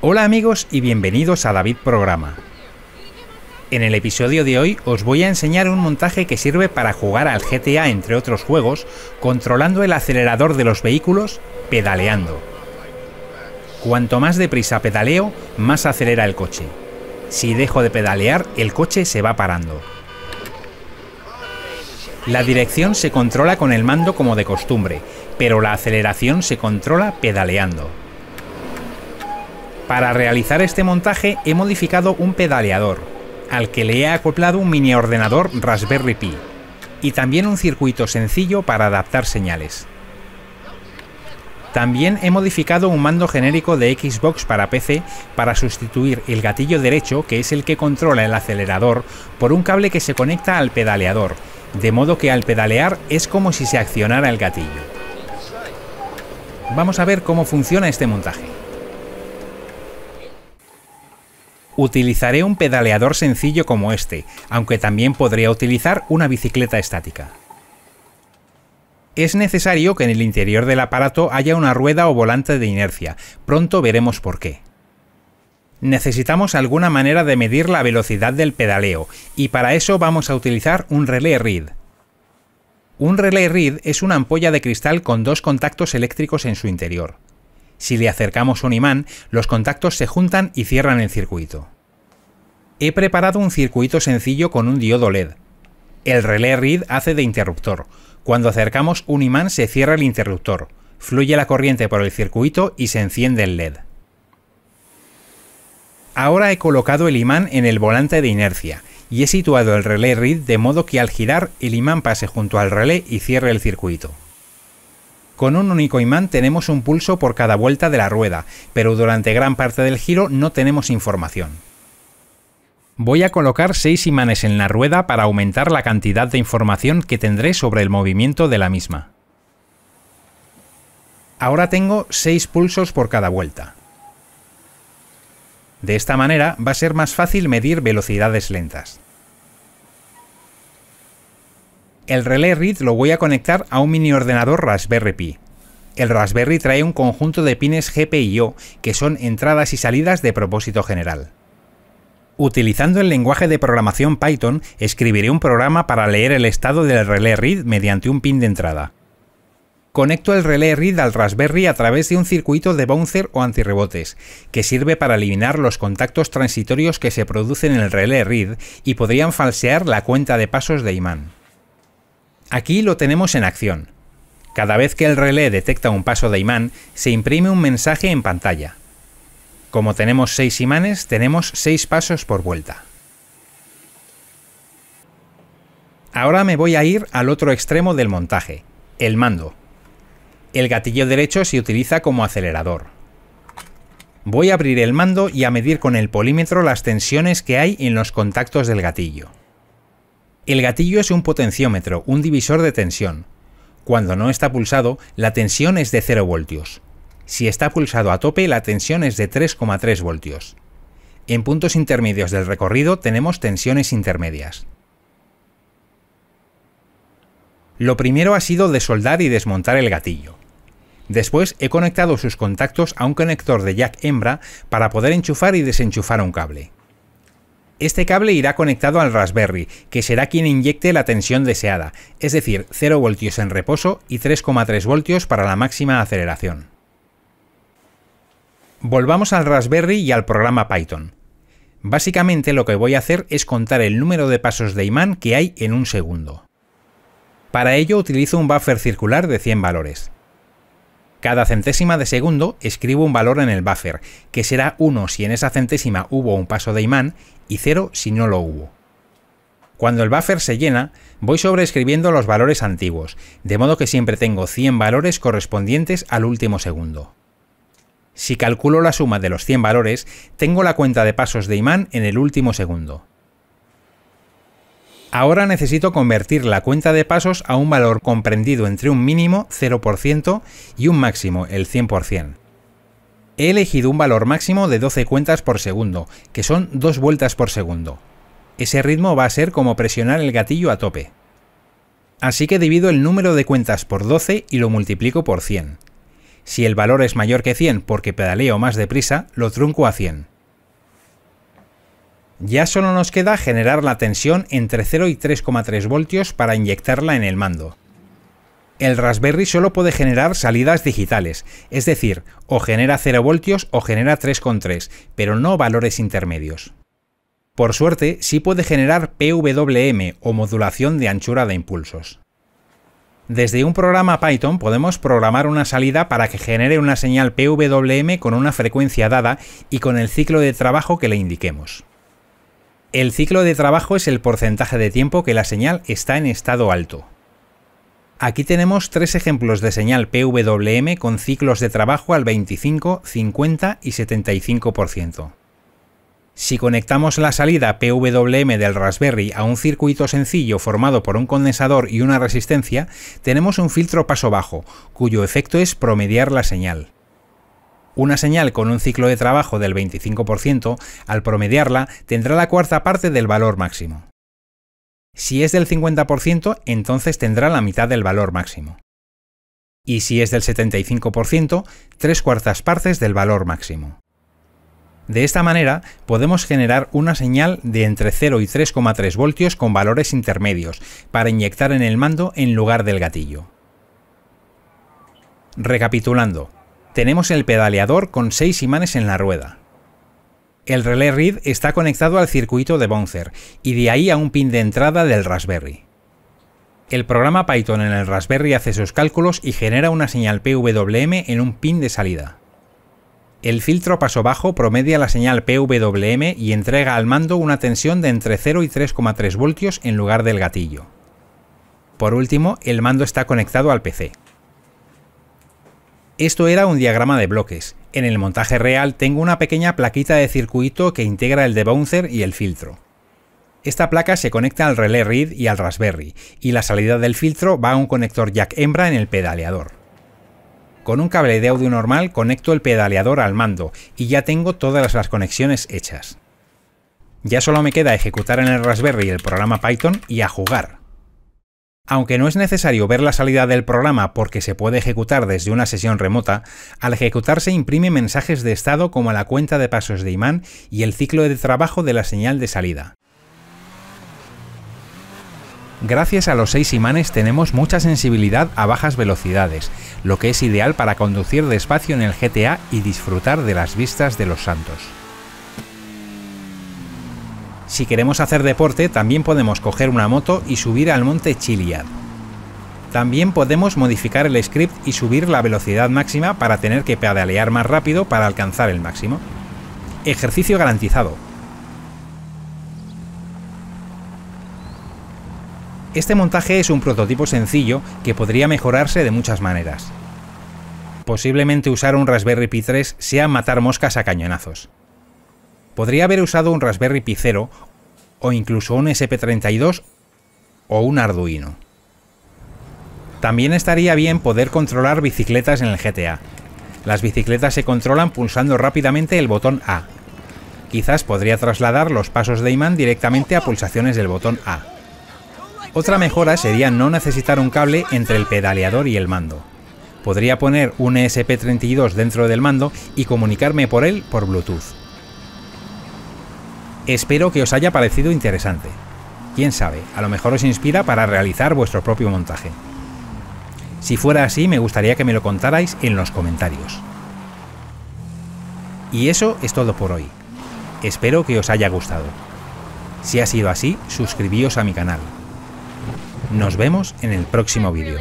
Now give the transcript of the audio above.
Hola amigos y bienvenidos a David Programa. En el episodio de hoy os voy a enseñar un montaje que sirve para jugar al GTA entre otros juegos, controlando el acelerador de los vehículos pedaleando. Cuanto más deprisa pedaleo, más acelera el coche. Si dejo de pedalear, el coche se va parando. La dirección se controla con el mando como de costumbre, pero la aceleración se controla pedaleando. Para realizar este montaje he modificado un pedaleador, al que le he acoplado un mini ordenador Raspberry Pi, y también un circuito sencillo para adaptar señales. También he modificado un mando genérico de Xbox para PC para sustituir el gatillo derecho, que es el que controla el acelerador, por un cable que se conecta al pedaleador, de modo que al pedalear es como si se accionara el gatillo. Vamos a ver cómo funciona este montaje. utilizaré un pedaleador sencillo como este, aunque también podría utilizar una bicicleta estática. Es necesario que en el interior del aparato haya una rueda o volante de inercia, pronto veremos por qué. Necesitamos alguna manera de medir la velocidad del pedaleo, y para eso vamos a utilizar un relé reed. Un relé reed es una ampolla de cristal con dos contactos eléctricos en su interior. Si le acercamos un imán, los contactos se juntan y cierran el circuito. He preparado un circuito sencillo con un diodo LED. El relé read hace de interruptor. Cuando acercamos un imán se cierra el interruptor, fluye la corriente por el circuito y se enciende el LED. Ahora he colocado el imán en el volante de inercia y he situado el relé read de modo que al girar el imán pase junto al relé y cierre el circuito. Con un único imán tenemos un pulso por cada vuelta de la rueda, pero durante gran parte del giro no tenemos información. Voy a colocar 6 imanes en la rueda para aumentar la cantidad de información que tendré sobre el movimiento de la misma. Ahora tengo 6 pulsos por cada vuelta. De esta manera va a ser más fácil medir velocidades lentas. El relé read lo voy a conectar a un mini ordenador Raspberry Pi. El Raspberry trae un conjunto de pines GPIO, que son entradas y salidas de propósito general. Utilizando el lenguaje de programación Python, escribiré un programa para leer el estado del relé read mediante un pin de entrada. Conecto el relé read al Raspberry a través de un circuito de bouncer o antirrebotes, que sirve para eliminar los contactos transitorios que se producen en el relé read y podrían falsear la cuenta de pasos de imán. Aquí lo tenemos en acción. Cada vez que el relé detecta un paso de imán, se imprime un mensaje en pantalla. Como tenemos seis imanes, tenemos 6 pasos por vuelta. Ahora me voy a ir al otro extremo del montaje, el mando. El gatillo derecho se utiliza como acelerador. Voy a abrir el mando y a medir con el polímetro las tensiones que hay en los contactos del gatillo. El gatillo es un potenciómetro, un divisor de tensión. Cuando no está pulsado, la tensión es de 0 voltios. Si está pulsado a tope, la tensión es de 3,3 voltios. En puntos intermedios del recorrido tenemos tensiones intermedias. Lo primero ha sido desoldar y desmontar el gatillo. Después he conectado sus contactos a un conector de jack hembra para poder enchufar y desenchufar un cable. Este cable irá conectado al Raspberry, que será quien inyecte la tensión deseada, es decir, 0 voltios en reposo y 3,3 voltios para la máxima aceleración. Volvamos al Raspberry y al programa Python. Básicamente lo que voy a hacer es contar el número de pasos de imán que hay en un segundo. Para ello utilizo un buffer circular de 100 valores. Cada centésima de segundo escribo un valor en el buffer, que será 1 si en esa centésima hubo un paso de imán y 0 si no lo hubo. Cuando el buffer se llena, voy sobreescribiendo los valores antiguos, de modo que siempre tengo 100 valores correspondientes al último segundo. Si calculo la suma de los 100 valores, tengo la cuenta de pasos de imán en el último segundo. Ahora necesito convertir la cuenta de pasos a un valor comprendido entre un mínimo 0% y un máximo, el 100%. He elegido un valor máximo de 12 cuentas por segundo, que son 2 vueltas por segundo. Ese ritmo va a ser como presionar el gatillo a tope. Así que divido el número de cuentas por 12 y lo multiplico por 100. Si el valor es mayor que 100 porque pedaleo más deprisa, lo trunco a 100. Ya solo nos queda generar la tensión entre 0 y 3,3 voltios para inyectarla en el mando. El Raspberry solo puede generar salidas digitales, es decir, o genera 0 voltios o genera 3,3, pero no valores intermedios. Por suerte, sí puede generar PWM o modulación de anchura de impulsos. Desde un programa Python podemos programar una salida para que genere una señal PWM con una frecuencia dada y con el ciclo de trabajo que le indiquemos. El ciclo de trabajo es el porcentaje de tiempo que la señal está en estado alto. Aquí tenemos tres ejemplos de señal PWM con ciclos de trabajo al 25, 50 y 75%. Si conectamos la salida PWM del Raspberry a un circuito sencillo formado por un condensador y una resistencia, tenemos un filtro paso bajo, cuyo efecto es promediar la señal. Una señal con un ciclo de trabajo del 25%, al promediarla, tendrá la cuarta parte del valor máximo. Si es del 50%, entonces tendrá la mitad del valor máximo. Y si es del 75%, tres cuartas partes del valor máximo. De esta manera, podemos generar una señal de entre 0 y 3,3 voltios con valores intermedios, para inyectar en el mando en lugar del gatillo. Recapitulando, tenemos el pedaleador con seis imanes en la rueda. El relé reed está conectado al circuito de Bouncer y de ahí a un pin de entrada del Raspberry. El programa Python en el Raspberry hace sus cálculos y genera una señal PWM en un pin de salida. El filtro paso bajo promedia la señal PWM y entrega al mando una tensión de entre 0 y 3,3 voltios en lugar del gatillo. Por último, el mando está conectado al PC. Esto era un diagrama de bloques. En el montaje real tengo una pequeña plaquita de circuito que integra el debouncer y el filtro. Esta placa se conecta al relé read y al Raspberry, y la salida del filtro va a un conector jack hembra en el pedaleador. Con un cable de audio normal conecto el pedaleador al mando, y ya tengo todas las conexiones hechas. Ya solo me queda ejecutar en el Raspberry el programa Python y a jugar. Aunque no es necesario ver la salida del programa porque se puede ejecutar desde una sesión remota, al ejecutarse imprime mensajes de estado como la cuenta de pasos de imán y el ciclo de trabajo de la señal de salida. Gracias a los seis imanes tenemos mucha sensibilidad a bajas velocidades, lo que es ideal para conducir despacio en el GTA y disfrutar de las vistas de los santos. Si queremos hacer deporte, también podemos coger una moto y subir al monte Chiliad. También podemos modificar el script y subir la velocidad máxima para tener que pedalear más rápido para alcanzar el máximo. Ejercicio garantizado. Este montaje es un prototipo sencillo que podría mejorarse de muchas maneras. Posiblemente usar un Raspberry Pi 3 sea matar moscas a cañonazos. Podría haber usado un Raspberry Pi 0 o incluso un SP32 o un Arduino. También estaría bien poder controlar bicicletas en el GTA. Las bicicletas se controlan pulsando rápidamente el botón A. Quizás podría trasladar los pasos de imán directamente a pulsaciones del botón A. Otra mejora sería no necesitar un cable entre el pedaleador y el mando. Podría poner un ESP32 dentro del mando y comunicarme por él por Bluetooth. Espero que os haya parecido interesante. Quién sabe, a lo mejor os inspira para realizar vuestro propio montaje. Si fuera así, me gustaría que me lo contarais en los comentarios. Y eso es todo por hoy. Espero que os haya gustado. Si ha sido así, suscribíos a mi canal. Nos vemos en el próximo vídeo.